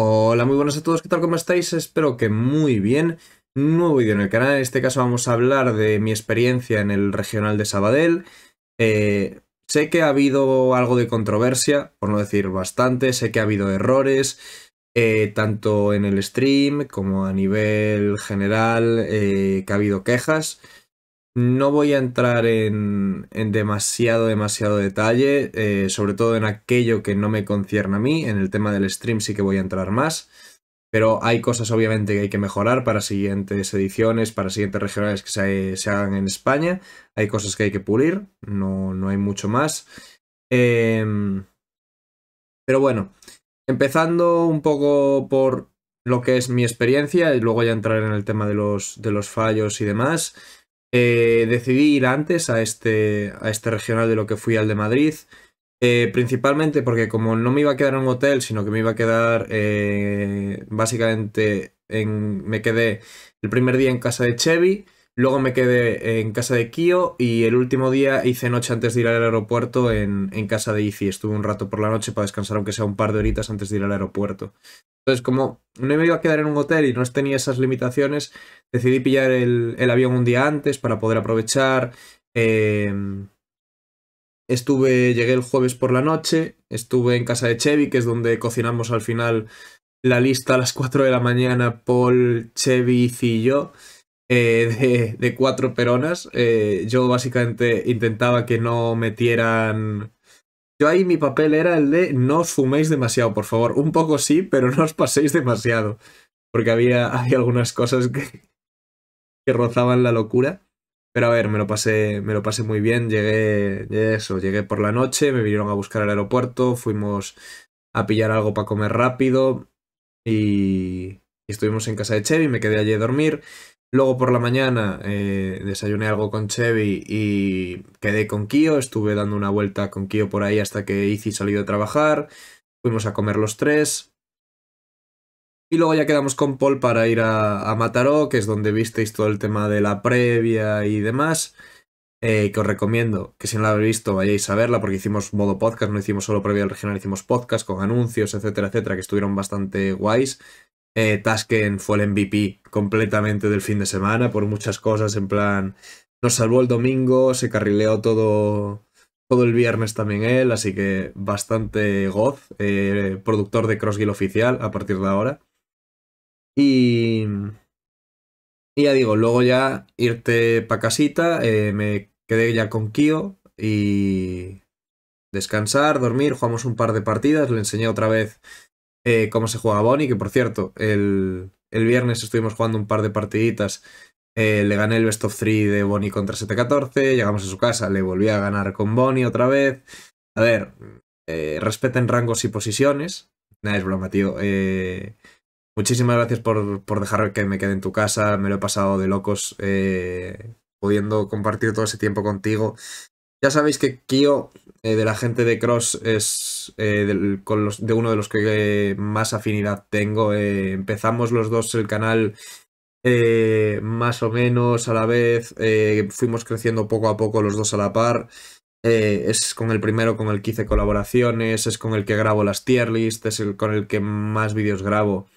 Hola, muy buenas a todos, ¿qué tal? ¿Cómo estáis? Espero que muy bien. Nuevo vídeo en el canal, en este caso vamos a hablar de mi experiencia en el regional de Sabadell. Eh, sé que ha habido algo de controversia, por no decir bastante, sé que ha habido errores, eh, tanto en el stream como a nivel general, eh, que ha habido quejas. No voy a entrar en, demasiado, demasiado detalle, eh, sobre todo en aquello que no me concierne a mí. En el tema del stream sí que voy a entrar más, pero hay cosas obviamente que hay que mejorar para siguientes ediciones, para siguientes regionales que se, hagan en España. Hay cosas que hay que pulir, no, no hay mucho más. Em, pero bueno, empezando un poco por lo que es mi experiencia y luego ya entrar en el tema de los, de los fallos y demás. Eh, decidí ir antes a este, a este regional de lo que fui al de Madrid, eh, principalmente porque como no me iba a quedar en un hotel, sino que me iba a quedar eh, básicamente en, me quedé el primer día en casa de Chevy Luego me quedé en casa de Kio y el último día hice noche antes de ir al aeropuerto en, casa de Izzy. Estuve un rato por la noche para descansar, aunque sea un par de horitas antes de ir al aeropuerto. Entonces, como no me iba a quedar en un hotel y no tenía esas limitaciones, decidí pillar el, avión un día antes para poder aprovechar. Eh, estuve, llegué el jueves por la noche, estuve en casa de Chevy, que es donde cocinamos al final la lista a las 4 de la mañana, Paul, Chevy, Izzy y yo. Eh, de, cuatro peronas. Eh, yo básicamente intentaba que no metieran... Yo ahí mi papel era el de no os fuméis demasiado, por favor. Un poco sí, pero no os paséis demasiado. Porque había, algunas cosas que, que rozaban la locura. Pero a ver, me lo pasé, me lo pasé muy bien. Llegué, eso, llegué por la noche, me vinieron a buscar al aeropuerto, fuimos a pillar algo para comer rápido y, y estuvimos en casa de Chevy, me quedé allí a dormir. Luego por la mañana eh, desayuné algo con Chevy y quedé con Kio. Estuve dando una vuelta con Kio por ahí hasta que Izzy salió a trabajar. Fuimos a comer los tres. Y luego ya quedamos con Paul para ir a, Mataró, que es donde visteis todo el tema de la previa y demás. Eh, que os recomiendo que si no la habéis visto vayáis a verla porque hicimos modo podcast, no hicimos solo previa al regional, hicimos podcast con anuncios, etcétera, etcétera, que estuvieron bastante guays. Eh, Tasken fue el MVP completamente del fin de semana por muchas cosas, en plan, nos salvó el domingo, se carrileó todo, todo el viernes también él, así que bastante goz, eh, productor de Crossgill oficial a partir de ahora. Y, y ya digo, luego ya irte pa' casita, eh, me quedé ya con Kio y descansar, dormir, jugamos un par de partidas, le enseñé otra vez eh, cómo se juega Bonnie, que por cierto, el, viernes estuvimos jugando un par de partiditas. Eh, le gané el best of three de Bonnie contra 714, llegamos a su casa, le volví a ganar con Bonnie otra vez. A ver, eh, respeten rangos y posiciones. Nada, es broma, tío. muchísimas gracias por, por, dejar que me quede en tu casa, me lo he pasado de locos pudiendo compartir todo ese tiempo contigo. Ya sabéis que Kyo, eh, de la gente de Cross, es eh, de uno de los que eh, más afinidad tengo. empezamos los dos el canal más o menos a la vez. fuimos creciendo poco a poco los dos a la par. es con el primero con el que hice colaboraciones, es con el que grabo las tier lists, es el, con el que más vídeos grabo.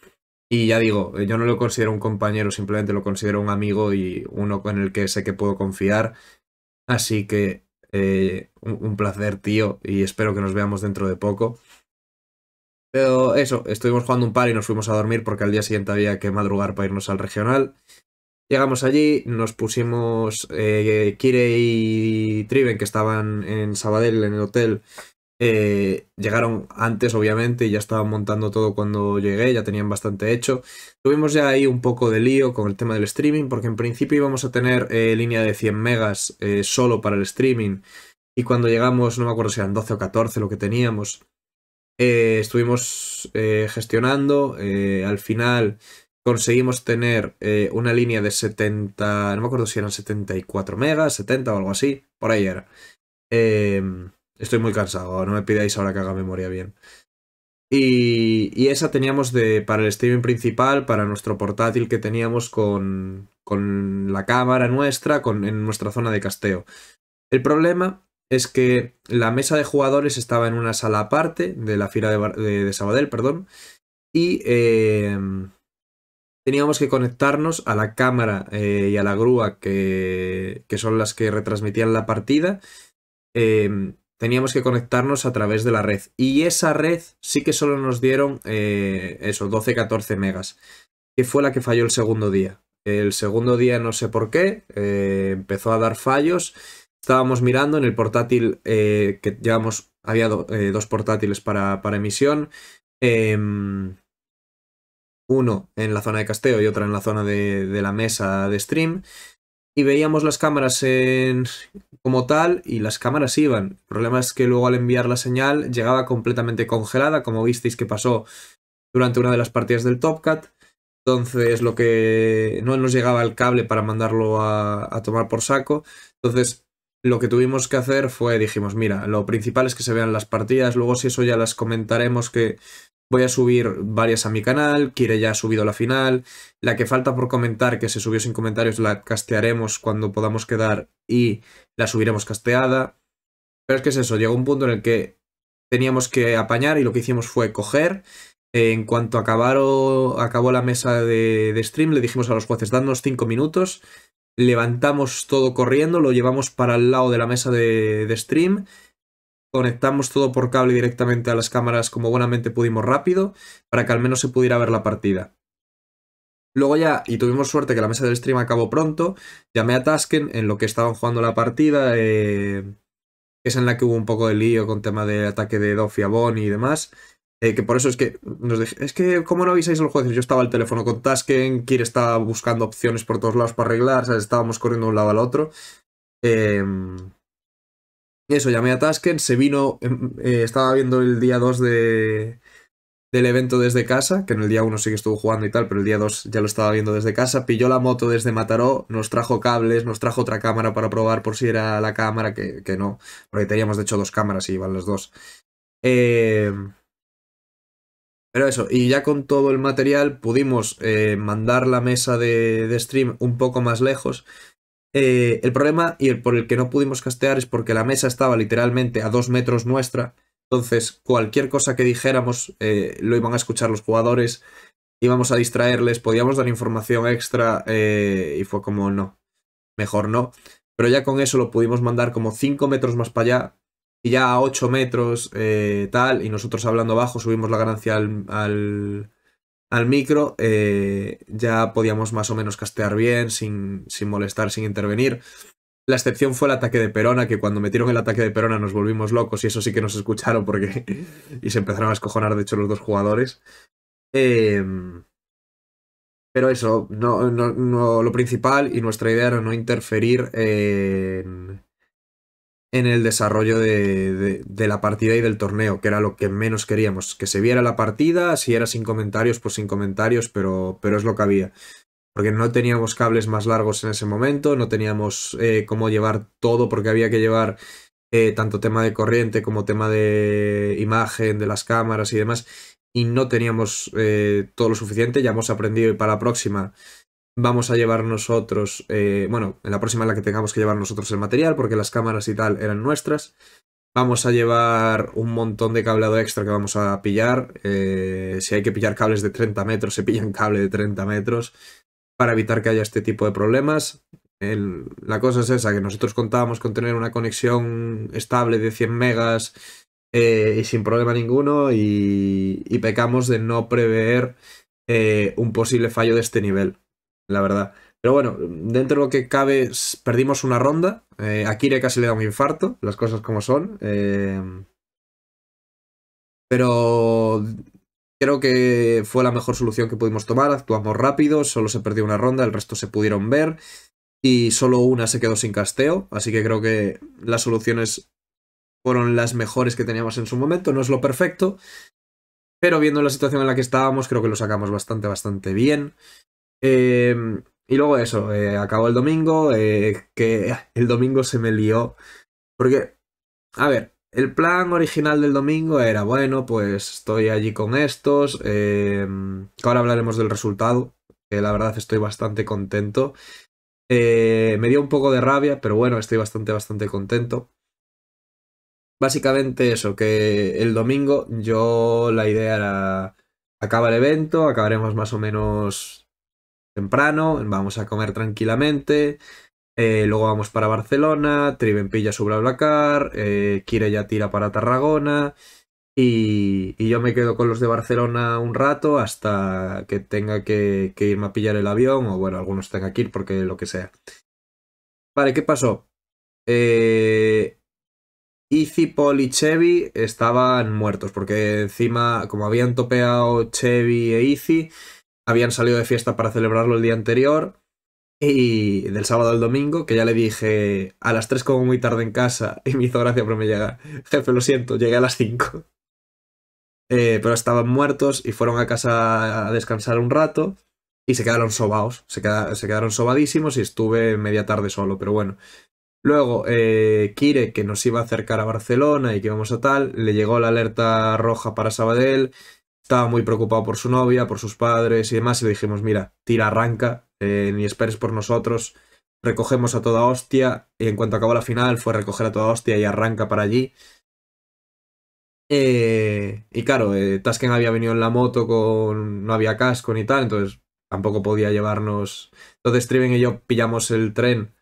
Y ya digo, yo no lo considero un compañero, simplemente lo considero un amigo y uno con el que sé que puedo confiar. Así que eh, un placer, tío, y espero que nos veamos dentro de poco. Pero eso, estuvimos jugando un par y nos fuimos a dormir porque al día siguiente había que madrugar para irnos al regional. Llegamos allí, nos pusimos eh, Kire y Triven, que estaban en Sabadell, en el hotel, eh, llegaron antes, obviamente, y ya estaban montando todo cuando llegué, ya tenían bastante hecho. Tuvimos ya ahí un poco de lío con el tema del streaming, porque en principio íbamos a tener eh, línea de 100 megas eh, solo para el streaming, y cuando llegamos, no me acuerdo si eran 12 o 14 lo que teníamos, estuvimos gestionando, al final conseguimos tener una línea de 70, no me acuerdo si eran 74 megas, 70 o algo así, por ahí era. Em, Estoy muy cansado, no me pidáis ahora que haga memoria bien. Y, esa teníamos de, para el streaming principal, para nuestro portátil que teníamos con, la cámara nuestra, con, en nuestra zona de casteo. El problema es que la mesa de jugadores estaba en una sala aparte de la fila de, Sabadell, perdón, y em, teníamos que conectarnos a la cámara eh, y a la grúa que, son las que retransmitían la partida. Em, teníamos que conectarnos a través de la red. Y esa red sí que solo nos dieron eh, eso, 12-14 megas, que fue la que falló el segundo día. El segundo día no sé por qué, eh, empezó a dar fallos. Estábamos mirando en el portátil eh, que llevamos, había dos portátiles para, para emisión. Em, uno en la zona de casteo y otra en la zona de, de la mesa de stream y veíamos las cámaras en, como tal y las cámaras iban. El problema es que luego al enviar la señal llegaba completamente congelada, como visteis que pasó durante una de las partidas del Top Entonces lo que no nos llegaba el cable para mandarlo a, a tomar por saco. Entonces lo que tuvimos que hacer fue, dijimos, mira, lo principal es que se vean las partidas, luego si eso ya las comentaremos que Voy a subir varias a mi canal, quiere ya ha subido la final, la que falta por comentar, que se subió sin comentarios, la castearemos cuando podamos quedar y la subiremos casteada. Pero es que es eso, llegó un punto en el que teníamos que apañar y lo que hicimos fue coger. en cuanto acabaron, acabó la mesa de, stream, le dijimos a los jueces, dadnos 5 minutos, levantamos todo corriendo, lo llevamos para el lado de la mesa de, de stream conectamos todo por cable directamente a las cámaras como buenamente pudimos rápido para que al menos se pudiera ver la partida. Luego ya, y tuvimos suerte que la mesa del stream acabó pronto, llamé a Tasken en lo que estaban jugando la partida, eh, es en la que hubo un poco de lío con tema de ataque de y a Bonnie y demás. Eh, que por eso es que nos dije, es que como no avisáis a los jueces, yo estaba al teléfono con Tasken, Kir estaba buscando opciones por todos lados para arreglar, estábamos corriendo de un lado al otro. Eh, eso, llamé a Tasken, se vino, em, eh, estaba viendo el día 2 de, del evento desde casa, que en el día 1 sí que estuvo jugando y tal, pero el día 2 ya lo estaba viendo desde casa, pilló la moto desde Mataró, nos trajo cables, nos trajo otra cámara para probar por si era la cámara, que, que no, porque teníamos de hecho dos cámaras y iban las dos. Em, pero eso, y ya con todo el material pudimos eh, mandar la mesa de, de stream un poco más lejos, eh, el problema y el por el que no pudimos castear es porque la mesa estaba literalmente a dos metros nuestra. Entonces, cualquier cosa que dijéramos eh, lo iban a escuchar los jugadores, íbamos a distraerles, podíamos dar información extra eh, y fue como no, mejor no. Pero ya con eso lo pudimos mandar como 5 metros más para allá y ya a 8 metros tal, y nosotros hablando abajo subimos la ganancia al al micro, eh, ya podíamos más o menos castear bien, sin, molestar, sin intervenir. La excepción fue el ataque de Perona, que cuando metieron el ataque de Perona nos volvimos locos y eso sí que nos escucharon porque... y se empezaron a escojonar, de hecho, los dos jugadores. Eh, pero eso, no, no, no, lo principal y nuestra idea era no interferir en, en el desarrollo de, la partida y del torneo, que era lo que menos queríamos, que se viera la partida, si era sin comentarios, pues sin comentarios, pero, pero es lo que había. Porque no teníamos cables más largos en ese momento, no teníamos eh, cómo llevar todo, porque había que llevar eh, tanto tema de corriente como tema de imagen, de las cámaras y demás, y no teníamos eh, todo lo suficiente, ya hemos aprendido y para la próxima vamos a llevar nosotros, eh, bueno, en la próxima en la que tengamos que llevar nosotros el material, porque las cámaras y tal eran nuestras. Vamos a llevar un montón de cableado extra que vamos a pillar. Eh, si hay que pillar cables de 30 metros, se pillan cable de 30 metros para evitar que haya este tipo de problemas. la cosa es esa, que nosotros contábamos con tener una conexión estable de 100 megas eh, y sin problema ninguno y, pecamos de no prever un posible fallo de este nivel la verdad. Pero bueno, dentro de lo que cabe, perdimos una ronda. Eh, a Kire casi le da un infarto, las cosas como son. Eh, pero creo que fue la mejor solución que pudimos tomar. Actuamos rápido, solo se perdió una ronda, el resto se pudieron ver. Y solo una se quedó sin casteo. Así que creo que las soluciones fueron las mejores que teníamos en su momento. No es lo perfecto. Pero viendo la situación en la que estábamos, creo que lo sacamos bastante, bastante bien. Em, y luego eso, eh, acabó el domingo, eh, que el domingo se me lió. Porque, a ver, el plan original del domingo era, bueno, pues estoy allí con estos, em, que ahora hablaremos del resultado, que la verdad estoy bastante contento. Eh, me dio un poco de rabia, pero bueno, estoy bastante, bastante contento. Básicamente eso, que el domingo yo la idea era acaba el evento, acabaremos más o menos temprano, vamos a comer tranquilamente. Eh, luego vamos para Barcelona, Triven pilla su BlaBlaCar, eh, Kire ya tira para Tarragona. Y, yo me quedo con los de Barcelona un rato hasta que tenga que, irme a pillar el avión o bueno, algunos tenga que ir porque lo que sea. Vale, ¿qué pasó? Eh, Izzy, Paul y Chevy estaban muertos porque encima, como habían topeado Chevy e Easy habían salido de fiesta para celebrarlo el día anterior y del sábado al domingo, que ya le dije a las 3 como muy tarde en casa y me hizo gracia pero me llega, jefe, lo siento, llegué a las 5. Eh, pero estaban muertos y fueron a casa a descansar un rato y se quedaron sobados, se, quedaron sobadísimos y estuve media tarde solo, pero bueno. Luego, eh, Kire, que nos iba a acercar a Barcelona y que íbamos a tal, le llegó la alerta roja para Sabadell estaba muy preocupado por su novia, por sus padres y demás, y le dijimos, mira, tira, arranca, eh, ni esperes por nosotros, recogemos a toda hostia, y en cuanto acabó la final fue recoger a toda hostia y arranca para allí. Eh, y claro, eh, había venido en la moto con. no había casco ni tal, entonces tampoco podía llevarnos. Entonces Triven y yo pillamos el tren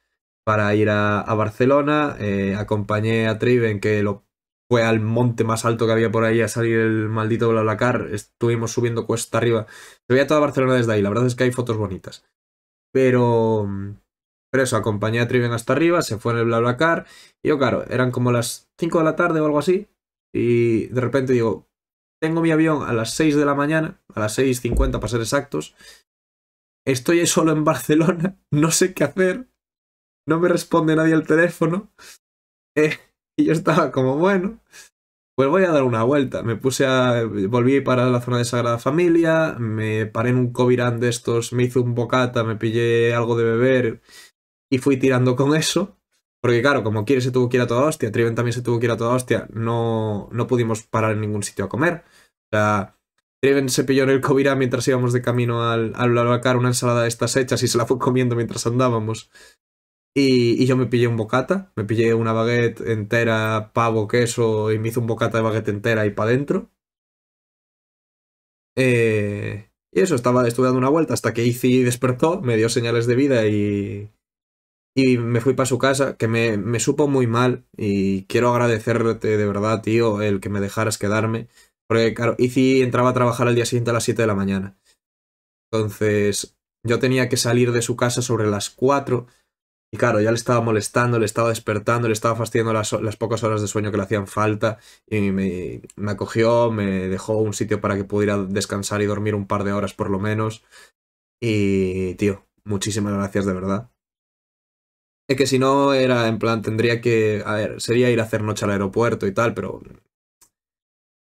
para ir a, Barcelona. Eh, acompañé a Triven que lo fue al monte más alto que había por ahí a salir el maldito Blablacar, estuvimos subiendo cuesta arriba. Se veía toda Barcelona desde ahí, la verdad es que hay fotos bonitas. Pero, pero eso, acompañé a Triven hasta arriba, se fue en el Blablacar, y yo claro, eran como las 5 de la tarde o algo así, y de repente digo, tengo mi avión a las 6 de la mañana, a las 6.50 para ser exactos, estoy solo en Barcelona, no sé qué hacer, no me responde nadie al teléfono. Eh, y yo estaba como, bueno, pues voy a dar una vuelta. Me puse a. Volví para la zona de Sagrada Familia, me paré en un cobirán de estos, me hizo un bocata, me pillé algo de beber y fui tirando con eso. Porque claro, como quiere se tuvo que ir a toda hostia, Triven también se tuvo que ir a toda hostia, no, no pudimos parar en ningún sitio a comer. O Triven se pilló en el cobirán mientras íbamos de camino al, al una ensalada de estas hechas y se la fue comiendo mientras andábamos. Y, yo me pillé un bocata, me pillé una baguette entera, pavo, queso, y me hizo un bocata de baguette entera y para adentro. Eh, y eso, estaba, estudiando una vuelta hasta que Izzy despertó, me dio señales de vida y, y me fui para su casa, que me, me supo muy mal y quiero agradecerte de verdad, tío, el que me dejaras quedarme. Porque, claro, Izzy entraba a trabajar al día siguiente a las 7 de la mañana. Entonces, yo tenía que salir de su casa sobre las 4 y claro, ya le estaba molestando, le estaba despertando, le estaba fastidiando las, pocas horas de sueño que le hacían falta. Y me, me, acogió, me dejó un sitio para que pudiera descansar y dormir un par de horas por lo menos. Y, tío, muchísimas gracias de verdad. Es que si no, era en plan, tendría que. A ver, sería ir a hacer noche al aeropuerto y tal, pero.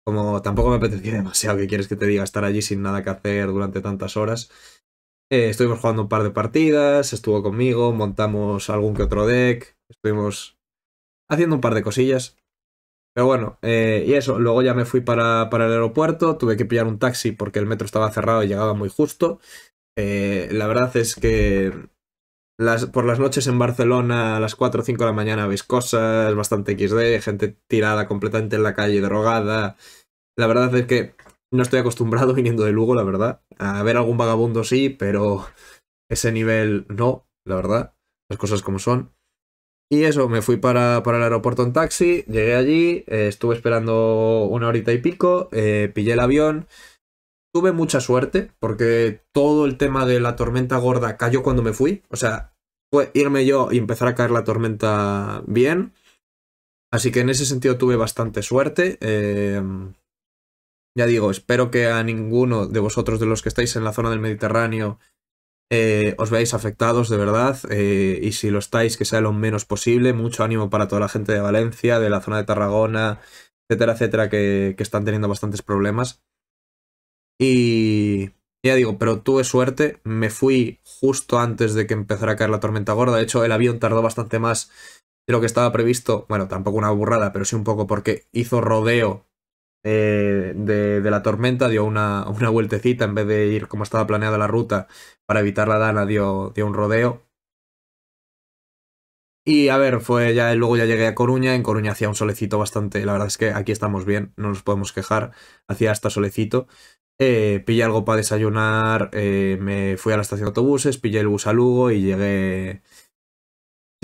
Como tampoco me apetecía demasiado, que quieres que te diga? Estar allí sin nada que hacer durante tantas horas. Eh, estuvimos jugando un par de partidas, estuvo conmigo, montamos algún que otro deck, estuvimos haciendo un par de cosillas. Pero bueno, eh, y eso, luego ya me fui para, el aeropuerto, tuve que pillar un taxi porque el metro estaba cerrado y llegaba muy justo. Eh, la verdad es que las, por las noches en Barcelona a las 4 o 5 de la mañana veis cosas, bastante XD, gente tirada completamente en la calle, drogada. La verdad es que no estoy acostumbrado viniendo de Lugo, la verdad. A ver algún vagabundo sí, pero ese nivel no, la verdad. Las cosas como son. Y eso, me fui para, el aeropuerto en taxi, llegué allí, eh, estuve esperando una horita y pico, eh, pillé el avión. Tuve mucha suerte porque todo el tema de la tormenta gorda cayó cuando me fui. O sea, fue irme yo y empezar a caer la tormenta bien. Así que en ese sentido tuve bastante suerte. Eh, ya digo, espero que a ninguno de vosotros de los que estáis en la zona del Mediterráneo eh, os veáis afectados de verdad eh, y si lo estáis que sea lo menos posible. Mucho ánimo para toda la gente de Valencia, de la zona de Tarragona, etcétera, etcétera, que, que están teniendo bastantes problemas. Y ya digo, pero tuve suerte, me fui justo antes de que empezara a caer la tormenta gorda. De hecho, el avión tardó bastante más de lo que estaba previsto. Bueno, tampoco una burrada, pero sí un poco porque hizo rodeo eh, de, la tormenta, dio una, una, vueltecita en vez de ir como estaba planeada la ruta para evitar la dana, dio, un rodeo. Y a ver, fue ya, luego ya llegué a Coruña, en Coruña hacía un solecito bastante, la verdad es que aquí estamos bien, no nos podemos quejar, hacía hasta solecito. Eh, pillé algo para desayunar, eh, me fui a la estación de autobuses, pillé el bus a Lugo y llegué...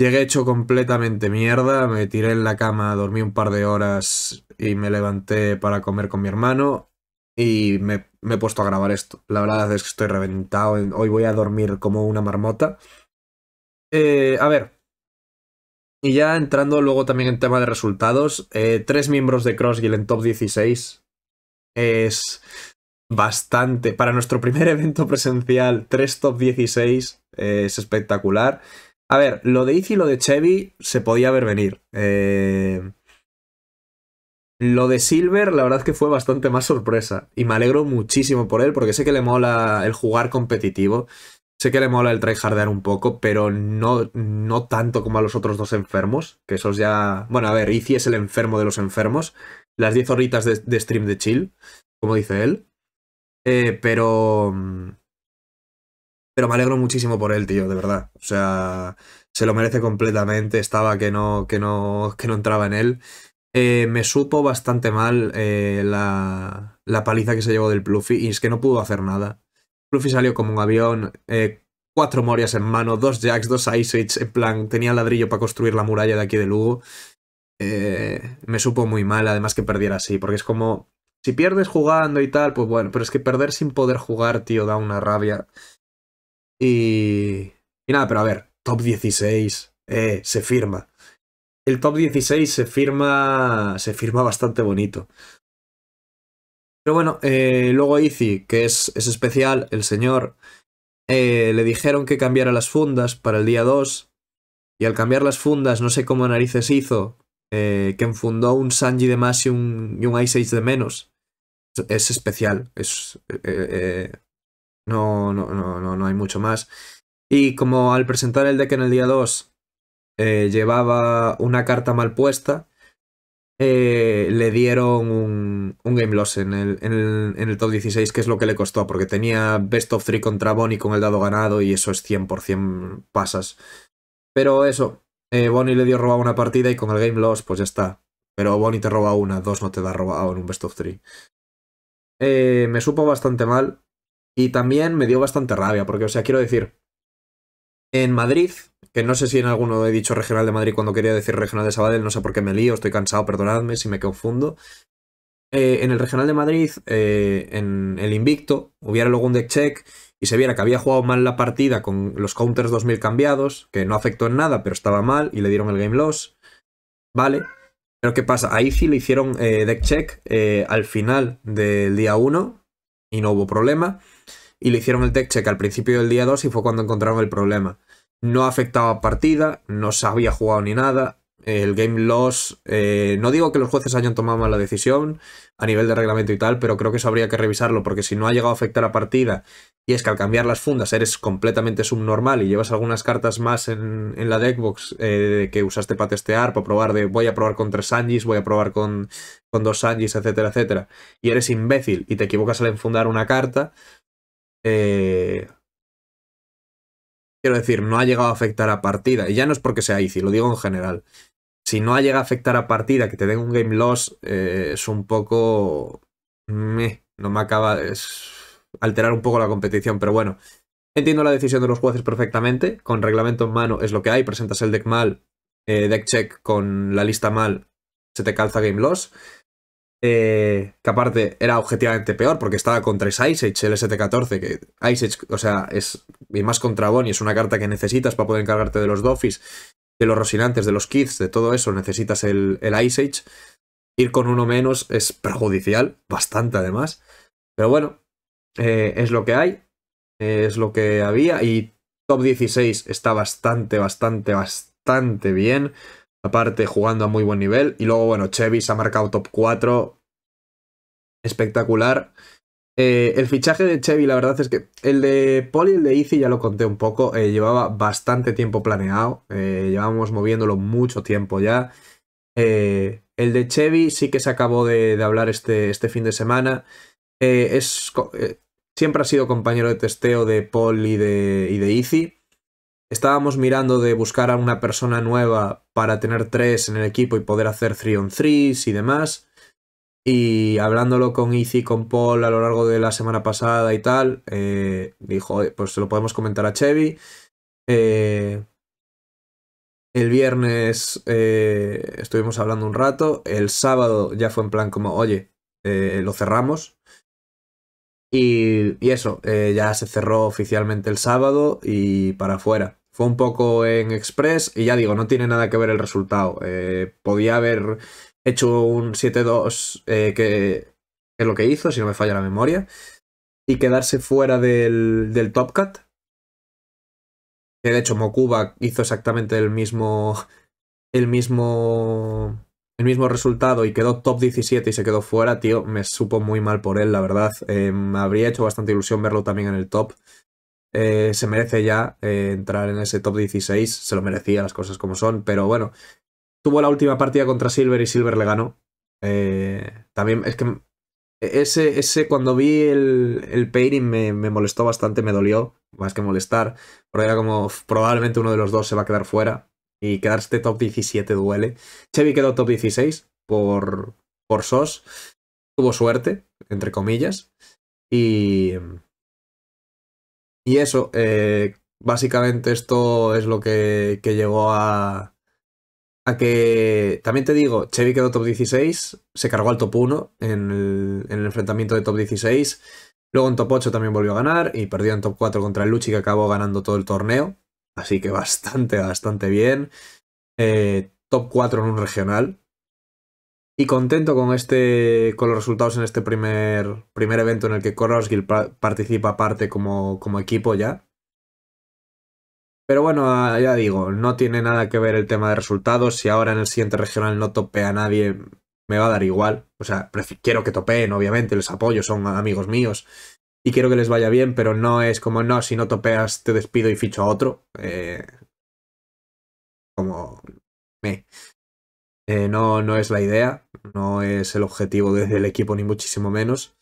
Llegué hecho completamente mierda, me tiré en la cama, dormí un par de horas y me levanté para comer con mi hermano y me, he puesto a grabar esto. La verdad es que estoy reventado. Hoy voy a dormir como una marmota. Eh, a ver. Y ya entrando luego también en tema de resultados, eh, tres miembros de Crossgill en top 16 es bastante. Para nuestro primer evento presencial, tres top 16 eh, es espectacular. A ver, lo de Izzy y lo de Chevy se podía ver venir. Eh, lo de Silver, la verdad es que fue bastante más sorpresa. Y me alegro muchísimo por él, porque sé que le mola el jugar competitivo. Sé que le mola el tryhardear un poco, pero no, no tanto como a los otros dos enfermos. Que esos ya. Bueno, a ver, Izzy es el enfermo de los enfermos. Las 10 horitas de, de, stream de chill, como dice él. Eh, pero. Pero me alegro muchísimo por él, tío, de verdad. O sea, se lo merece completamente. Estaba que no, que no, que no entraba en él. Eh, me supo bastante mal eh, la, la, paliza que se llevó del Pluffy y es que no pudo hacer nada. Pluffy salió como un avión, eh, cuatro morias en mano, dos jacks, dos ice en plan, tenía ladrillo para construir la muralla de aquí de Lugo. me supo muy mal, además que perdiera así, porque es como, si pierdes jugando y tal, pues bueno, pero es que perder sin poder jugar, tío, da una rabia. Y... Y nada, pero a ver, top 16, se firma el top 16 se firma, se firma bastante bonito. Pero bueno, eh, luego Izzy, que es, especial, el señor, eh, le dijeron que cambiara las fundas para el día 2. Y al cambiar las fundas, no sé cómo narices hizo, eh, que enfundó un Sanji de más y un, y un de menos. Es, especial, es, no, no, no, no, no hay mucho más. Y como al presentar el deck en el día 2, eh, llevaba una carta mal puesta, eh, le dieron un, game loss en el, top 16, que es lo que le costó, porque tenía best of 3 contra Bonnie con el dado ganado y eso es 100% pasas. Pero eso, eh, Bonnie le dio robado una partida y con el game loss pues ya está. Pero Bonnie te roba una, dos no te da robado en un best of 3. me supo bastante mal y también me dio bastante rabia, porque o sea, quiero decir, en Madrid que no sé si en alguno he dicho regional de Madrid cuando quería decir regional de Sabadell, no sé por qué me lío, estoy cansado, perdonadme si me confundo. Eh, en el regional de Madrid, eh, en el invicto, hubiera luego un deck check y se viera que había jugado mal la partida con los counters 2000 cambiados, que no afectó en nada, pero estaba mal y le dieron el game loss. Vale. Pero ¿qué pasa? Ahí sí le hicieron eh, deck check al final del día 1 y no hubo problema. Y le hicieron el deck check al principio del día 2 y fue cuando encontraron el problema no afectaba partida, no se había jugado ni nada. El game loss, eh, no digo que los jueces hayan tomado mala decisión a nivel de reglamento y tal, pero creo que eso habría que revisarlo porque si no ha llegado a afectar a partida y es que al cambiar las fundas eres completamente subnormal y llevas algunas cartas más en, la deckbox eh, que usaste para testear, para probar de voy a probar con tres Sanjis, voy a probar con, con dos Sanjis, etcétera, etcétera, y eres imbécil y te equivocas al enfundar una carta, eh, Quiero decir, no ha llegado a afectar a partida. Y ya no es porque sea easy, lo digo en general. Si no ha llegado a afectar a partida, que te den un game loss, eh, es un poco... no me acaba... Es alterar un poco la competición, pero bueno. Entiendo la decisión de los jueces perfectamente. Con reglamento en mano es lo que hay. Presentas el deck mal, eh, deck check con la lista mal, se te calza game loss. Eh, que aparte era objetivamente peor porque estaba contra ese Ice Age, el ST-14, que Ice Age, o sea, es y más contra Bonnie, es una carta que necesitas para poder encargarte de los Dofis, de los Rosinantes, de los Kids, de todo eso, necesitas el, Ice Age. Ir con uno menos es perjudicial, bastante además. Pero bueno, eh, es lo que hay, es lo que había y top 16 está bastante, bastante, bastante bien aparte jugando a muy buen nivel. Y luego, bueno, chevy se ha marcado top 4. Espectacular. Eh, el fichaje de Chevy, la verdad es que el de Poli y el de Izzy ya lo conté un poco. Eh, llevaba bastante tiempo planeado. llevamos eh, llevábamos moviéndolo mucho tiempo ya. el de Chevy sí que se acabó de, hablar este, este, fin de semana. es, siempre ha sido compañero de testeo de Paul y de, y de estábamos mirando de buscar a una persona nueva para tener tres en el equipo y poder hacer three on 3 y demás. Y hablándolo con Izzy, con Paul a lo largo de la semana pasada y tal, eh, dijo, pues se lo podemos comentar a Chevy. Eh, el viernes eh, estuvimos hablando un rato, el sábado ya fue en plan como, oye, lo cerramos, y, eso, ya se cerró oficialmente el sábado y para afuera. Fue un poco en express y ya digo, no tiene nada que ver el resultado. Eh, podía haber hecho un 7-2, eh, que es lo que hizo, si no me falla la memoria, y quedarse fuera del, Top cut. Que de hecho Mokuba hizo exactamente el mismo, el mismo el mismo resultado y quedó top 17 y se quedó fuera, tío, me supo muy mal por él, la verdad. Eh, me habría hecho bastante ilusión verlo también en el top. Eh, se merece ya eh, entrar en ese top 16. Se lo merecía, las cosas como son. Pero bueno, tuvo la última partida contra Silver y Silver le ganó. Eh, también es que e-, ese, ese cuando vi el, el pairing me, molestó bastante, me dolió, más que molestar, porque era como probablemente uno de los dos se va a quedar fuera y quedarse top 17 duele. Chevy quedó top 16 por, por SOS, tuvo suerte, entre comillas, y, y eso, eh, básicamente esto es lo que, llegó a, que, también te digo, Chevy quedó top 16, se cargó al top 1 en el, enfrentamiento de top 16, luego en top 8 también volvió a ganar y perdió en top 4 contra el Luchi que acabó ganando todo el torneo, así que bastante, bastante bien. Eh, top 4 en un regional, y contento con, este, con los resultados en este primer, primer evento en el que Corosgill participa aparte como, como equipo ya. Pero bueno, ah, ya digo, no tiene nada que ver el tema de resultados. Si ahora en el siguiente regional no topea a nadie, me va a dar igual. O sea, quiero que topeen, obviamente, les apoyo, son amigos míos. Y quiero que les vaya bien, pero no es como, no, si no topeas te despido y ficho a otro. Eh, como... Me. Eh, no, no es la idea no es el objetivo desde el equipo ni muchísimo menos.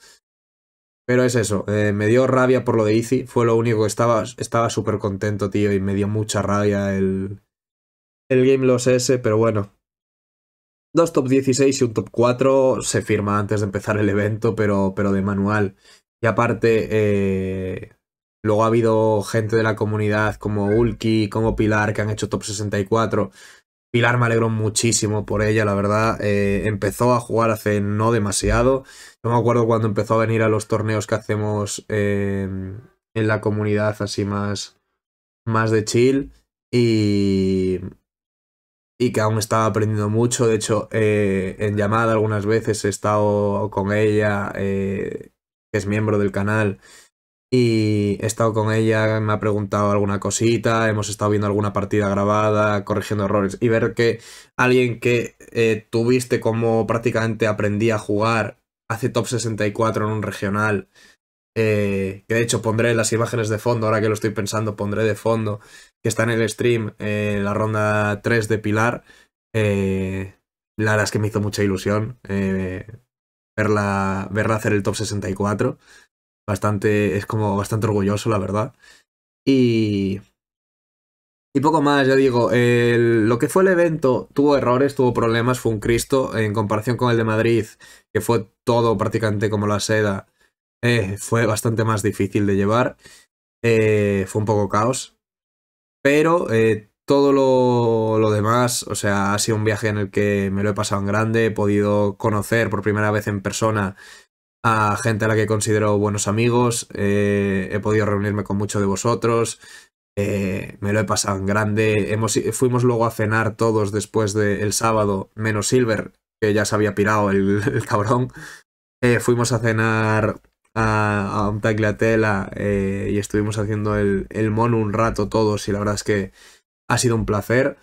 Pero es eso, eh, me dio rabia por lo de Izzy, fue lo único que estaba estaba súper contento, tío, y me dio mucha rabia el, el Game Loss S, pero bueno. Dos top 16 y un top 4 se firma antes de empezar el evento, pero, pero de manual. Y aparte, eh, luego ha habido gente de la comunidad como Ulki, como Pilar, que han hecho top 64. Pilar me alegro muchísimo por ella, la verdad. Eh, empezó a jugar hace no demasiado. Yo me acuerdo cuando empezó a venir a los torneos que hacemos eh, en la comunidad así más, más de chill. Y, y que aún estaba aprendiendo mucho. De hecho, eh, en llamada algunas veces he estado con ella, que es miembro del canal. Y he estado con ella, me ha preguntado alguna cosita, hemos estado viendo alguna partida grabada, corrigiendo errores. Y ver que alguien que eh, tuviste como prácticamente aprendí a jugar hace top 64 en un regional, eh, que de hecho pondré las imágenes de fondo, ahora que lo estoy pensando, pondré de fondo, que está en el stream, en eh, la ronda 3 de Pilar. la verdad es que me hizo mucha ilusión verla, verla hacer el top 64 bastante, es como bastante orgulloso, la verdad. Y, y poco más, ya digo, lo que fue el evento tuvo errores, tuvo problemas, fue un Cristo en comparación con el de Madrid, que fue todo prácticamente como la seda. Eh, fue bastante más difícil de llevar, eh, fue un poco caos, pero eh, todo lo, lo, demás, o sea, ha sido un viaje en el que me lo he pasado en grande, he podido conocer por primera vez en persona a gente a la que considero buenos amigos, eh, he podido reunirme con muchos de vosotros, eh, me lo he pasado en grande, Hemos, fuimos luego a cenar todos después del sábado, menos Silver, que ya se había pirado el, cabrón, eh, fuimos a cenar a, un tagliatella y estuvimos haciendo el, el mono un rato todos y la verdad es que ha sido un placer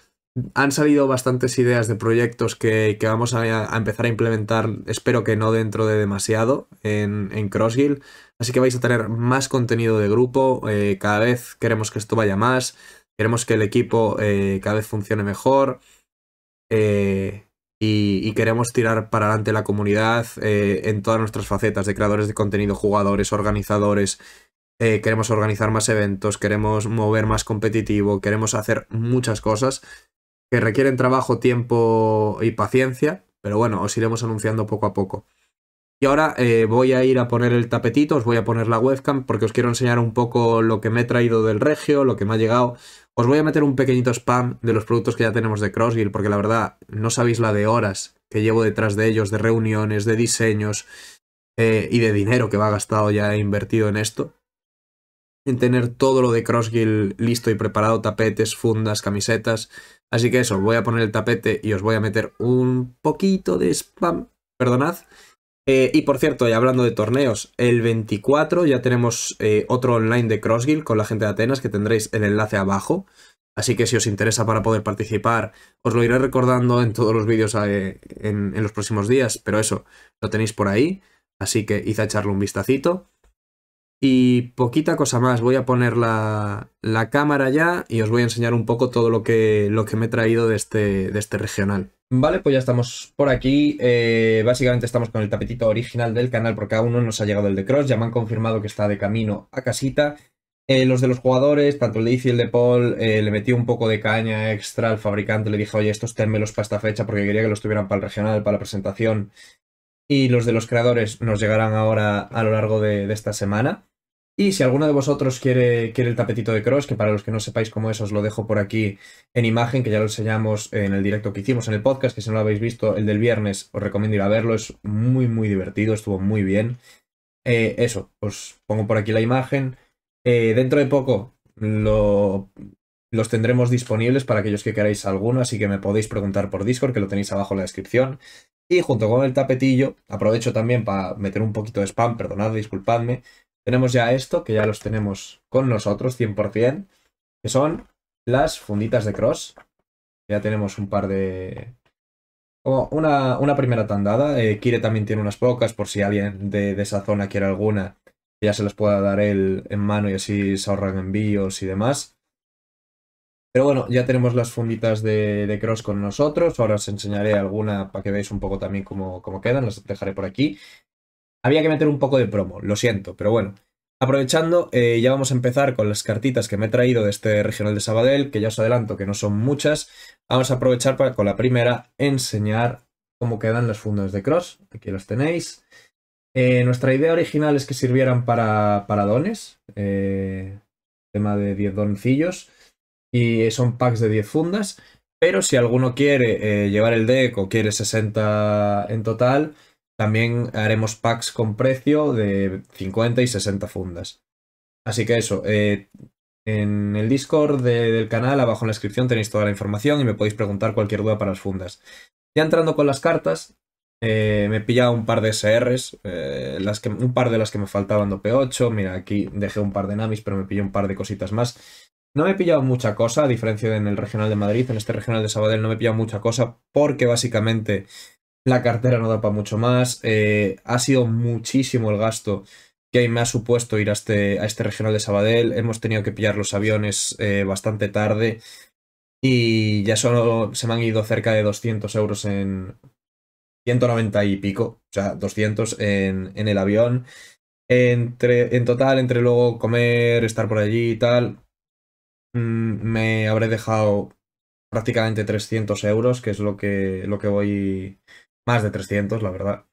han salido bastantes ideas de proyectos que, vamos a, empezar a implementar, espero que no dentro de demasiado, en, en CrossGill. Así que vais a tener más contenido de grupo, eh, cada vez queremos que esto vaya más, queremos que el equipo eh, cada vez funcione mejor eh, y, queremos tirar para adelante la comunidad en todas nuestras facetas de creadores de contenido, jugadores, organizadores, queremos organizar más eventos, queremos mover más competitivo, queremos hacer muchas cosas que requieren trabajo, tiempo y paciencia, pero bueno, os iremos anunciando poco a poco. Y ahora eh, voy a ir a poner el tapetito, os voy a poner la webcam porque os quiero enseñar un poco lo que me he traído del regio, lo que me ha llegado. Os voy a meter un pequeñito spam de los productos que ya tenemos de Crossgill porque la verdad no sabéis la de horas que llevo detrás de ellos, de reuniones, de diseños eh, y de dinero que va gastado ya e invertido en esto en tener todo lo de Crossgill listo y preparado, tapetes, fundas, camisetas. Así que eso, voy a poner el tapete y os voy a meter un poquito de spam, perdonad. Eh, y por cierto, y hablando de torneos, el 24 ya tenemos eh, otro online de Crossgill con la gente de Atenas, que tendréis el enlace abajo. Así que si os interesa para poder participar, os lo iré recordando en todos los vídeos eh, en, los próximos días, pero eso, lo tenéis por ahí. Así que hice a echarle un vistacito. Y poquita cosa más, voy a poner la, cámara ya y os voy a enseñar un poco todo lo que, lo que me he traído de este, de este regional. Vale, pues ya estamos por aquí. Eh, básicamente estamos con el tapetito original del canal porque aún no nos ha llegado el de Cross. Ya me han confirmado que está de camino a casita. Eh, los de los jugadores, tanto el de Izzy y el de Paul, eh, le metí un poco de caña extra al fabricante. Le dije, oye, estos témelos para esta fecha porque quería que los tuvieran para el regional, para la presentación. Y los de los creadores nos llegarán ahora a lo largo de esta semana. Y si alguno de vosotros quiere, el tapetito de cross, que para los que no sepáis cómo es, os lo dejo por aquí en imagen, que ya lo enseñamos en el directo que hicimos en el podcast, que si no lo habéis visto, el del viernes, os recomiendo ir a verlo, es muy, muy divertido, estuvo muy bien. Eh, eso, os pongo por aquí la imagen. Eh, dentro de poco los tendremos disponibles para aquellos que queráis alguno, así que me podéis preguntar por Discord, que lo tenéis abajo en la descripción. Y junto con el tapetillo, aprovecho también para meter un poquito de spam, perdonad, disculpadme, tenemos ya esto, que ya los tenemos con nosotros 100%, que son las funditas de cross. Ya tenemos un par de... Como una, primera tandada. Eh, Kire también tiene unas pocas, por si alguien de, esa zona quiere alguna, ya se las pueda dar él en mano y así se ahorran envíos y demás. Pero bueno, ya tenemos las funditas de, cross con nosotros. Ahora os enseñaré alguna para que veáis un poco también cómo, cómo quedan. Las dejaré por aquí. Había que meter un poco de promo, lo siento, pero bueno. Aprovechando, eh, ya vamos a empezar con las cartitas que me he traído de este regional de Sabadell, que ya os adelanto que no son muchas. Vamos a aprovechar para con la primera enseñar cómo quedan las fundas de Cross. Aquí las tenéis. Eh, nuestra idea original es que sirvieran para, para dones, eh, tema de 10 doncillos, y son packs de 10 fundas, pero si alguno quiere llevar el deck o quiere 60 en total, también haremos packs con precio de 50 y 60 fundas. Así que eso, eh, en el Discord del canal, abajo en la descripción tenéis toda la información y me podéis preguntar cualquier duda para las fundas. Ya entrando con las cartas, eh, me he pillado un par de SRs, eh, las que, un par de las que me faltaban de P8. Mira, aquí dejé un par de Namis, pero me pillé un par de cositas más. No me he pillado mucha cosa, a diferencia de en el Regional de Madrid, en este Regional de Sabadell no me he pillado mucha cosa porque básicamente la cartera no da para mucho más. Eh, ha sido muchísimo el gasto que me ha supuesto ir a este, a este regional de Sabadell. Hemos tenido que pillar los aviones eh, bastante tarde y ya solo se me han ido cerca de 200 euros en... 190 y pico, o sea, 200 en, en el avión. Entre, en total, entre luego comer, estar por allí y tal, mm, me habré dejado prácticamente 300 euros, que es lo que, lo que voy más de 300, la verdad.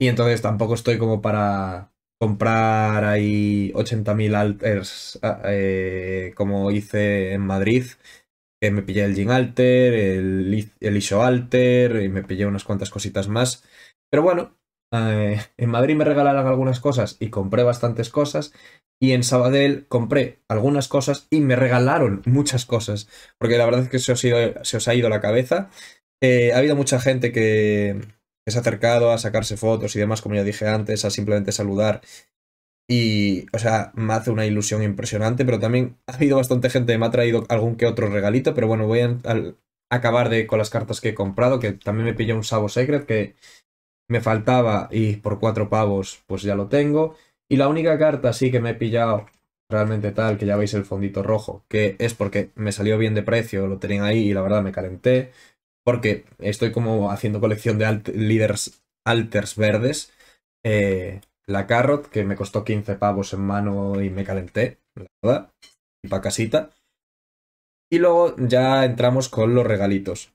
Y entonces tampoco estoy como para comprar ahí 80.000 alters ah, eh, como hice en Madrid. me pillé el Gin Alter, el, el Alter y me pillé unas cuantas cositas más. Pero bueno, eh, en Madrid me regalaron algunas cosas y compré bastantes cosas. Y en Sabadell compré algunas cosas y me regalaron muchas cosas. Porque la verdad es que se os, ido, se os ha ido la cabeza. Eh, ha habido mucha gente que, se ha acercado a sacarse fotos y demás, como ya dije antes, a simplemente saludar. Y, o sea, me hace una ilusión impresionante, pero también ha habido bastante gente que me ha traído algún que otro regalito, pero bueno, voy a, acabar de, con las cartas que he comprado, que también me pilló un Sabo Secret que me faltaba y por cuatro pavos pues ya lo tengo. Y la única carta sí que me he pillado realmente tal, que ya veis el fondito rojo, que es porque me salió bien de precio, lo tenían ahí y la verdad me calenté porque estoy como haciendo colección de líderes alters verdes. Eh, la Carrot, que me costó 15 pavos en mano y me calenté, la verdad, y pa' casita. Y luego ya entramos con los regalitos.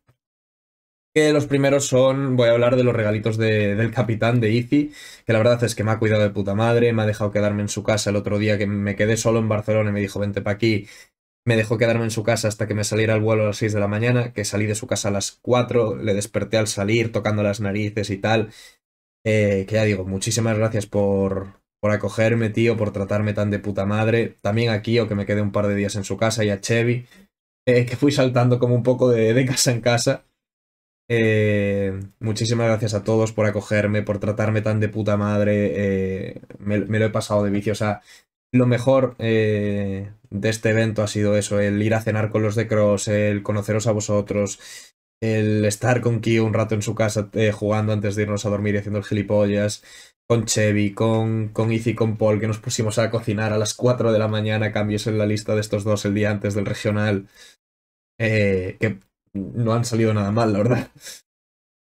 Que los primeros son, voy a hablar de los regalitos del capitán de Izzy, que la verdad es que me ha cuidado de puta madre, me ha dejado quedarme en su casa el otro día que me quedé solo en Barcelona y me dijo, vente pa' aquí, me dejó quedarme en su casa hasta que me saliera el vuelo a las 6 de la mañana, que salí de su casa a las 4, le desperté al salir tocando las narices y tal. Eh, que ya digo, muchísimas gracias por, por acogerme, tío, por tratarme tan de puta madre. También aquí, o que me quedé un par de días en su casa, y a Chevy, eh, que fui saltando como un poco de, casa en casa. Eh, muchísimas gracias a todos por acogerme, por tratarme tan de puta madre. me, me, lo he pasado de vicio. O sea, lo mejor eh, de este evento ha sido eso, el ir a cenar con los de Cross, el conoceros a vosotros, el estar con Kyo un rato en su casa eh, jugando antes de irnos a dormir y haciendo el gilipollas, con Chevy, con, con Izzy, con Paul, que nos pusimos a cocinar a las 4 de la mañana, cambios en la lista de estos dos el día antes del regional, eh, que no han salido nada mal, la verdad.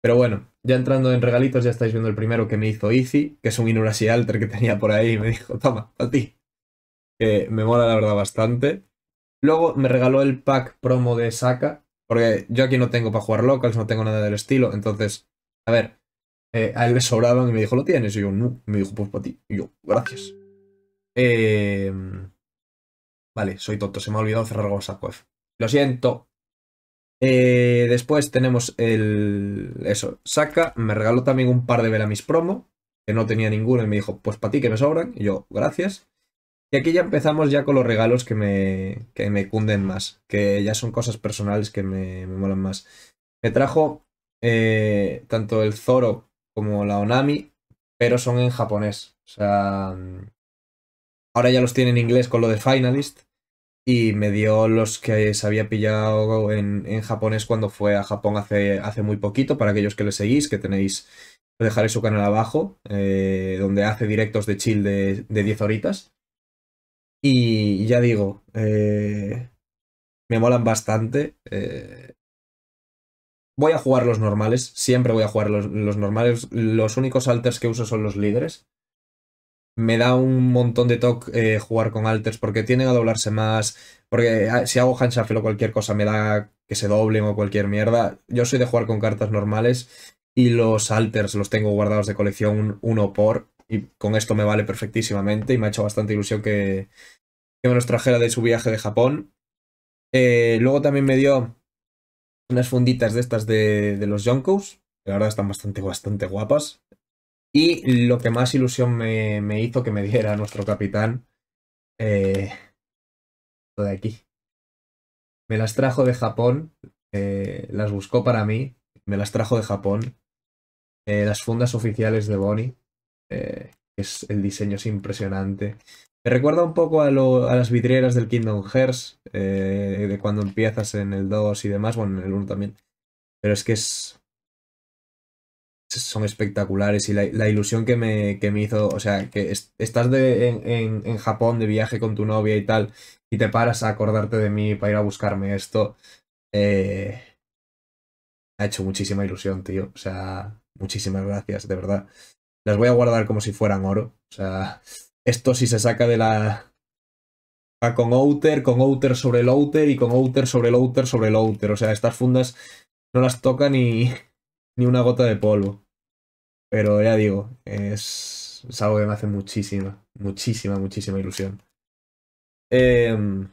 Pero bueno, ya entrando en regalitos, ya estáis viendo el primero que me hizo Izzy, que es un Inurasi Alter que tenía por ahí, y me dijo, toma, a ti me mola la verdad bastante. Luego me regaló el pack promo de Saka, porque yo aquí no tengo para jugar locals, no tengo nada del estilo, entonces, a ver, eh, a él le sobraban y me dijo, ¿lo tienes? Y yo, no, me dijo, pues para ti, y yo, gracias. Em, vale, soy tonto, se me ha olvidado cerrar con Saco Lo siento. Eh, después tenemos el... Eso, Saka, me regaló también un par de Velamis promo, que no tenía ninguno y me dijo, pues para ti que me sobran, y yo, gracias. Y aquí ya empezamos ya con los regalos que me, que me cunden más, que ya son cosas personales que me, molan más. Me trajo eh, tanto el Zoro como la Onami, pero son en japonés. O sea, ahora ya los tiene en inglés con lo de Finalist y me dio los que se había pillado en, japonés cuando fue a Japón hace, hace, muy poquito, para aquellos que le seguís, que tenéis, dejaré su canal abajo, eh, donde hace directos de chill de, de 10 horitas. Y ya digo, eh, me molan bastante. Eh, voy a jugar los normales, siempre voy a jugar los, normales. Los únicos alters que uso son los líderes. Me da un montón de toque eh, jugar con alters porque tienen a doblarse más. Porque ah, si hago handshuffle o cualquier cosa me da que se doblen o cualquier mierda. Yo soy de jugar con cartas normales y los alters los tengo guardados de colección uno por y con esto me vale perfectísimamente y me ha hecho bastante ilusión que, que me los trajera de su viaje de Japón. Eh, luego también me dio unas funditas de estas de, los Jonkos que la verdad están bastante, bastante guapas. Y lo que más ilusión me, hizo que me diera nuestro capitán, eh, de aquí. Me las trajo de Japón, eh, las buscó para mí, me las trajo de Japón, eh, las fundas oficiales de Bonnie. Eh, es, el diseño es impresionante. Me recuerda un poco a, las vidrieras del Kingdom Hearts, eh, de cuando empiezas en el 2 y demás, bueno, en el 1 también. Pero es que es, son espectaculares y la, ilusión que me, me, hizo, o sea, que estás de, en, Japón de viaje con tu novia y tal, y te paras a acordarte de mí para ir a buscarme esto, eh, ha hecho muchísima ilusión, tío. O sea, muchísimas gracias, de verdad las voy a guardar como si fueran oro. O sea, esto sí se saca de la... Va con outer, con outer sobre el outer y con outer sobre el outer sobre el outer. O sea, estas fundas no las toca ni, ni una gota de polvo. Pero ya digo, es, algo que me hace muchísima, muchísima, muchísima ilusión. Em,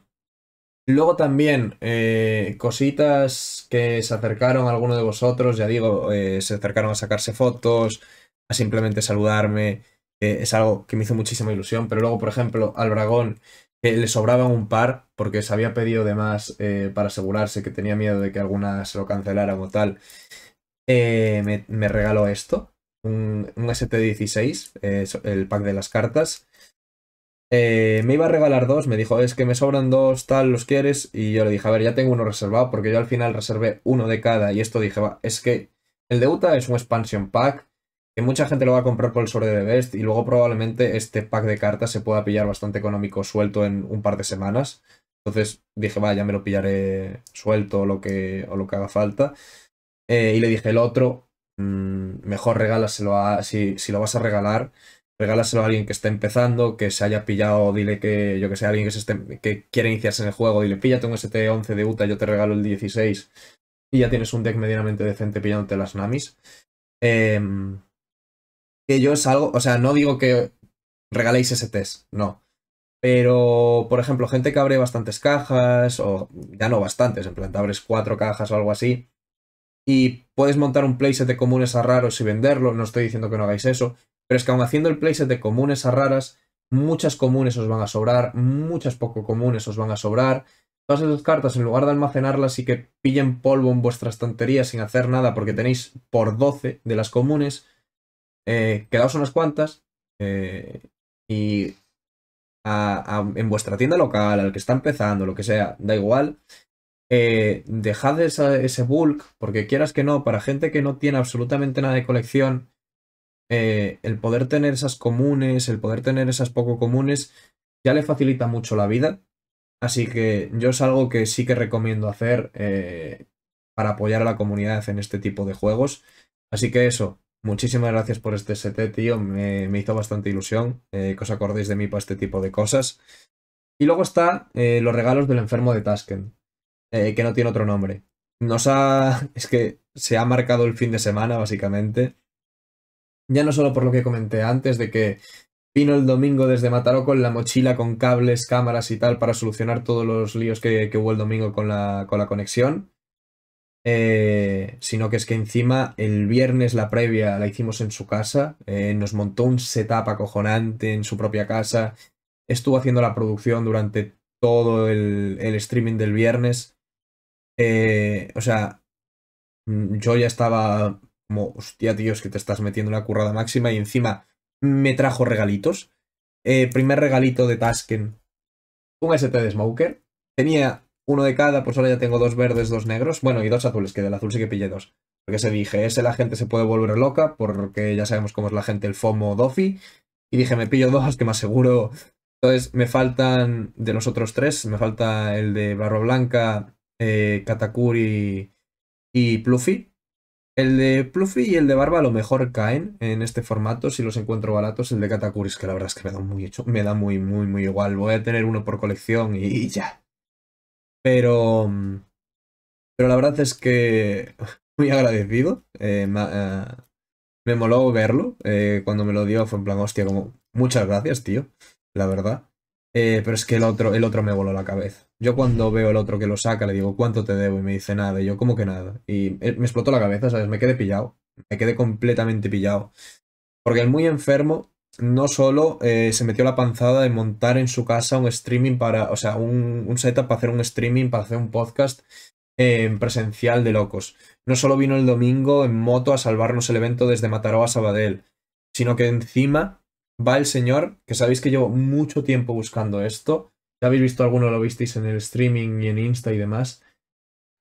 luego también, eh, cositas que se acercaron a alguno de vosotros, ya digo, eh, se acercaron a sacarse fotos, a simplemente saludarme. es algo que me hizo muchísima ilusión. Pero luego, por ejemplo, al dragón. Que le sobraban un par porque se había pedido de más eh, para asegurarse que tenía miedo de que alguna se lo cancelara o tal. Eh, me, regaló esto, un, un ST16, eh, el pack de las cartas. me iba a regalar dos, me dijo, es que me sobran dos, tal, los quieres. Y yo le dije, a ver, ya tengo uno reservado, porque yo al final reservé uno de cada. Y esto dije, es que el de es un expansion pack mucha gente lo va a comprar por el sobre de Best y luego probablemente este pack de cartas se pueda pillar bastante económico suelto en un par de semanas. Entonces dije, vaya, me lo pillaré suelto o lo que, lo que haga falta. Eh, y le dije, el otro, mm, mejor regálaselo a, si, lo vas a regalar, regálaselo a alguien que esté empezando, que se haya pillado, dile que, yo que sé, alguien que, se esté, que quiere iniciarse en el juego, dile, tengo un ST11 de Utah, yo te regalo el 16 y ya tienes un deck medianamente decente pillándote las Namis. Em, que yo algo, o sea, no digo que regaléis ese test, no. Pero, por ejemplo, gente que abre bastantes cajas, o ya no bastantes, en plan, abres cuatro cajas o algo así, y puedes montar un playset de comunes a raros y venderlo, no estoy diciendo que no hagáis eso, pero es que aun haciendo el playset de comunes a raras, muchas comunes os van a sobrar, muchas poco comunes os van a sobrar. Todas esas cartas, en lugar de almacenarlas y que pillen polvo en vuestras estantería sin hacer nada porque tenéis por 12 de las comunes, eh, quedaos unas cuantas eh, y en vuestra tienda local, al que está empezando, lo que sea, da igual, eh, dejad ese bulk, porque quieras que no, para gente que no tiene absolutamente nada de colección, el poder tener esas comunes, el poder tener esas poco comunes, ya le facilita mucho la vida. Así que yo es algo que sí que recomiendo hacer para apoyar a la comunidad en este tipo de juegos. Así que eso, Muchísimas gracias por este set, eh, tío. Me, hizo bastante ilusión eh, que os acordéis de mí para este tipo de cosas. Y luego está eh, los regalos del enfermo de Tasken, que no tiene otro nombre. Nos ha... es que se ha marcado el fin de semana, básicamente. Ya no solo por lo que comenté antes, de que vino el domingo desde Mataró con la mochila, con cables, cámaras y tal, para solucionar todos los líos que, que hubo el domingo con la, con la conexión eh, sino que es que encima el viernes la previa la hicimos en su casa, eh, nos montó un setup acojonante en su propia casa, estuvo haciendo la producción durante todo el, streaming del viernes. Eh, o sea, mm, yo ya estaba como, hostia, tío, es que te estás metiendo una currada máxima y encima me trajo regalitos. primer regalito de Tasken, un ST de Smoker. Tenía uno de cada, pues ahora ya tengo dos verdes, dos negros, bueno, y dos azules, que del azul sí que pillé dos. Porque se dije, ese la gente se puede volver loca, porque ya sabemos cómo es la gente, el FOMO Dofi. Y dije, me pillo dos, que más seguro. Entonces, me faltan de los otros tres, me falta el de Barro Blanca, eh, Katakuri y Pluffy. El de Pluffy y el de Barba a lo mejor caen en este formato si los encuentro baratos. El de Katakuri es que la verdad es que me da muy hecho, me da muy, muy, muy igual. Voy a tener uno por colección y ya. Pero, mm, pero la verdad es que muy agradecido. Eh, me moló verlo. Eh, cuando me lo dio fue en plan, hostia, como, muchas gracias, tío. La verdad. Eh, pero es que el otro, el otro me voló la cabeza. Yo cuando veo el otro que lo saca, le digo, ¿cuánto te debo? Y me dice nada. Y yo, como que nada? Y me explotó la cabeza, ¿sabes? Me quedé pillado. Me quedé completamente pillado. Porque es muy enfermo no solo eh, se metió la panzada de montar en su casa un streaming para, o sea, un, setup para hacer un streaming, para hacer un podcast en eh, presencial de locos. No solo vino el domingo en moto a salvarnos el evento desde Mataró a Sabadell, sino que encima va el señor, que sabéis que llevo mucho tiempo buscando esto, ya habéis visto alguno, lo visteis en el streaming y en Insta y demás,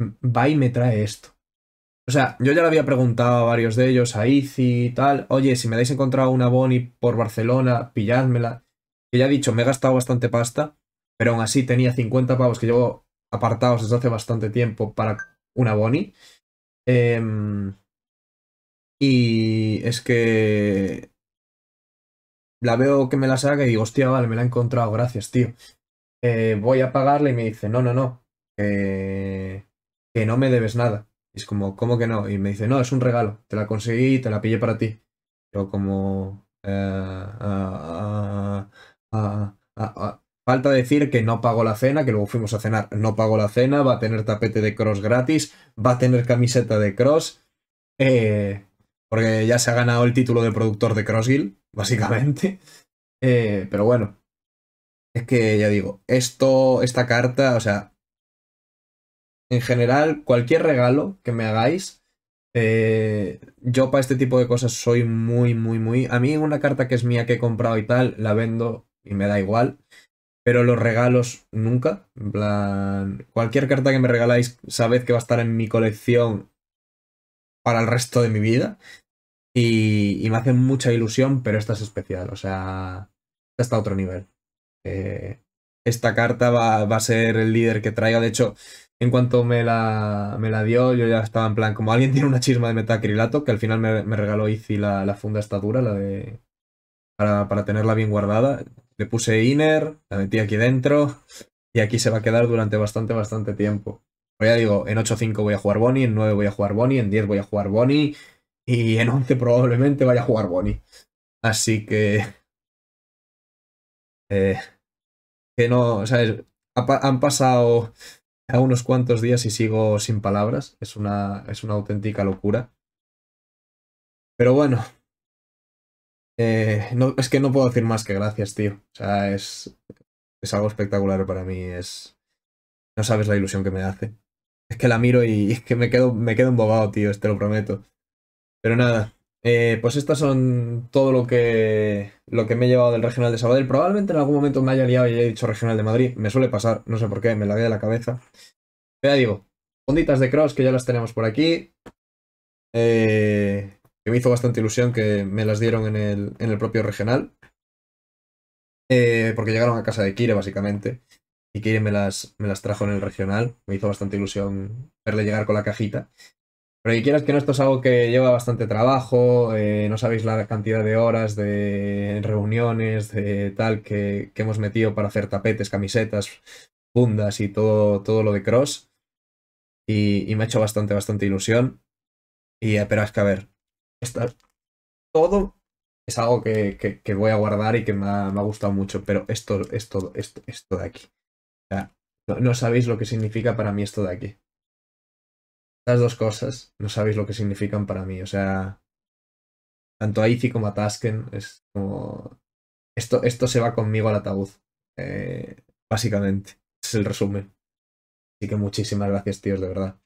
va y me trae esto. O sea, yo ya le había preguntado a varios de ellos, a Izzy y tal, oye, si me habéis encontrado una boni por Barcelona, pilládmela. Que ya he dicho, me he gastado bastante pasta, pero aún así tenía 50 pavos que llevo apartados desde hace bastante tiempo para una boni. Em, y es que la veo que me la saca y digo, hostia, vale, me la he encontrado, gracias, tío. Eh, voy a pagarle y me dice, no, no, no, que no me debes nada es como, ¿cómo que no? Y me dice, no, es un regalo, te la conseguí y te la pillé para ti. Yo como... Eh, falta decir que no pagó la cena, que luego fuimos a cenar, no pagó la cena, va a tener tapete de cross gratis, va a tener camiseta de cross, eh, porque ya se ha ganado el título de productor de Cross básicamente. Eh, pero bueno, es que ya digo, esto, esta carta, o sea, en general, cualquier regalo que me hagáis, eh, yo para este tipo de cosas soy muy, muy, muy... A mí una carta que es mía que he comprado y tal, la vendo y me da igual. Pero los regalos nunca. En plan, cualquier carta que me regaláis, sabéis que va a estar en mi colección para el resto de mi vida. Y, me hace mucha ilusión, pero esta es especial. O sea, está a otro nivel. Eh, esta carta va, va a ser el líder que traiga. De hecho, en cuanto me la, me la dio, yo ya estaba en plan, como alguien tiene una chisma de metacrilato, que al final me, regaló Izzy la, funda esta dura, la de. Para, para tenerla bien guardada. Le puse inner, la metí aquí dentro, y aquí se va a quedar durante bastante, bastante tiempo. Pero ya digo, en 8-5 voy a jugar Bonnie, en 9 voy a jugar Bonnie, en 10 voy a jugar Bonnie y en 11 probablemente vaya a jugar Bonnie. Así que... Eh, que no, O sea, han pasado ha unos cuantos días y sigo sin palabras. Es una, es una auténtica locura. Pero bueno. Eh, es que no puedo decir más que gracias, tío. O sea, es, es algo espectacular para mí. Es, no sabes la ilusión que me hace. Es que la miro y, que me quedo, me quedo embobado, tío, te lo prometo. Pero nada, eh, pues estas son todo lo que, lo que me he llevado del Regional de Sabadell. Probablemente en algún momento me haya liado y haya dicho Regional de Madrid. Me suele pasar, no sé por qué, me la de la cabeza. Pero ya digo, fonditas de cross que ya las tenemos por aquí. Eh, que me hizo bastante ilusión que me las dieron en el, en el propio Regional. Eh, porque llegaron a casa de Kire, básicamente. Y Kire me las, me las trajo en el Regional. Me hizo bastante ilusión verle llegar con la cajita. Pero quieras que no, esto es algo que lleva bastante trabajo, eh, no sabéis la cantidad de horas, de reuniones, de tal que, hemos metido para hacer tapetes, camisetas, fundas y todo, todo lo de cross. Y, me ha hecho bastante, bastante ilusión. Y eh, pero es que a ver, todo es algo que, voy a guardar y que me ha, gustado mucho, pero esto, esto, esto, esto de aquí. no sabéis lo que significa para mí esto de aquí dos cosas no sabéis lo que significan para mí. O sea, tanto a como a Tasken es como... Esto, esto se va conmigo al ataúd, eh, básicamente. Es el resumen. Así que muchísimas gracias, tíos, de verdad.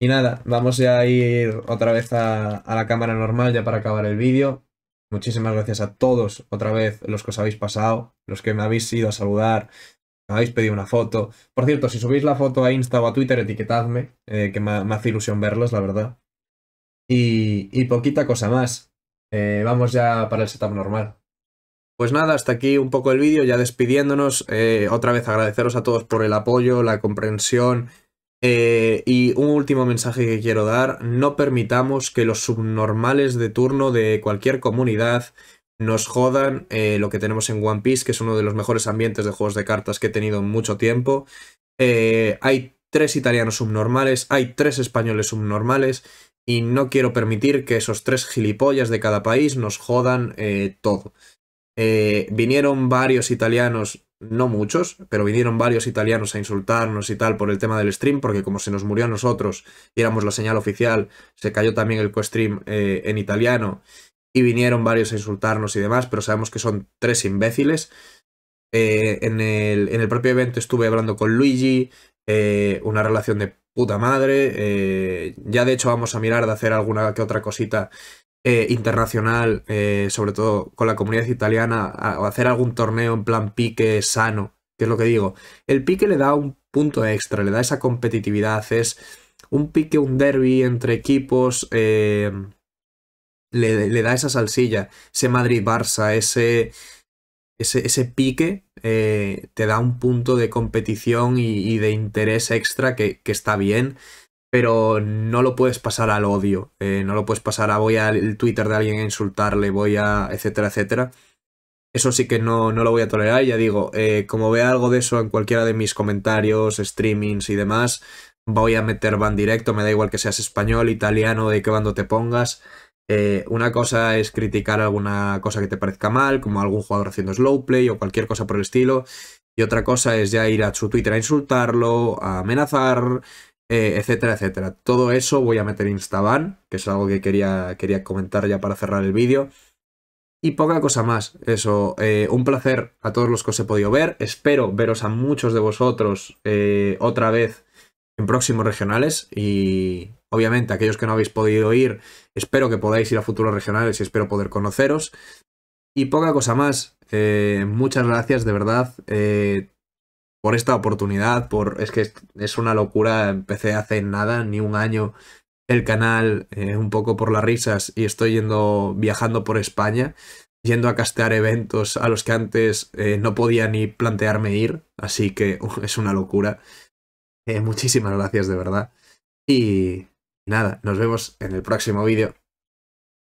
Y nada, vamos ya a ir otra vez a la cámara normal ya para acabar el vídeo. Muchísimas gracias a todos otra vez los que os habéis pasado, los que me habéis ido a saludar, habéis pedido una foto. Por cierto, si subís la foto a Insta o a Twitter, etiquetadme, eh, que me, hace ilusión verlos, la verdad. Y, poquita cosa más. Eh, vamos ya para el setup normal. Pues nada, hasta aquí un poco el vídeo, ya despidiéndonos. Eh, otra vez agradeceros a todos por el apoyo, la comprensión. y un último mensaje que quiero dar, no permitamos que los subnormales de turno de cualquier comunidad nos jodan eh, lo que tenemos en One Piece, que es uno de los mejores ambientes de juegos de cartas que he tenido en mucho tiempo. Eh, hay tres italianos subnormales, hay tres españoles subnormales, y no quiero permitir que esos tres gilipollas de cada país nos jodan eh, todo. vinieron varios italianos, no muchos, pero vinieron varios italianos a insultarnos y tal por el tema del stream, porque como se nos murió a nosotros y éramos la señal oficial, se cayó también el co-stream en italiano y vinieron varios a insultarnos y demás, pero sabemos que son tres imbéciles. Eh, en, el, propio evento estuve hablando con Luigi, eh, una relación de puta madre. Eh, ya de hecho vamos a mirar de hacer alguna que otra cosita internacional, sobre todo con la comunidad italiana, o hacer algún torneo en plan pique sano, que es lo que digo. El pique le da un punto extra, le da esa competitividad, es un pique, un derby entre equipos le, da esa salsilla, ese Madrid-Barça, ese, ese, pique, eh, te da un punto de competición y, de interés extra que, está bien, pero no lo puedes pasar al odio, eh, no lo puedes pasar a voy al Twitter de alguien a insultarle, voy a, etcétera, etcétera. Eso sí que no, lo voy a tolerar, ya digo, eh, como vea algo de eso en cualquiera de mis comentarios, streamings y demás, voy a meter van directo, me da igual que seas español, italiano, de qué bando te pongas, eh, una cosa es criticar alguna cosa que te parezca mal, como algún jugador haciendo slow play o cualquier cosa por el estilo. Y otra cosa es ya ir a su Twitter a insultarlo, a amenazar, eh, etcétera, etcétera. Todo eso voy a meter en Instaban, que es algo que quería, quería comentar ya para cerrar el vídeo. Y poca cosa más, eso, eh, un placer a todos los que os he podido ver, espero veros a muchos de vosotros otra vez en próximos regionales y, Obviamente, aquellos que no habéis podido ir, espero que podáis ir a futuros regionales y espero poder conoceros. Y poca cosa más. Eh, muchas gracias, de verdad, eh, por esta oportunidad. Por, es que es una locura. Empecé hace nada, ni un año, el canal eh, un poco por las risas y estoy yendo, viajando por España, yendo a castear eventos a los que antes no podía ni plantearme ir. Así que es una locura. muchísimas gracias, de verdad. Y Nada, nos vemos en el próximo vídeo.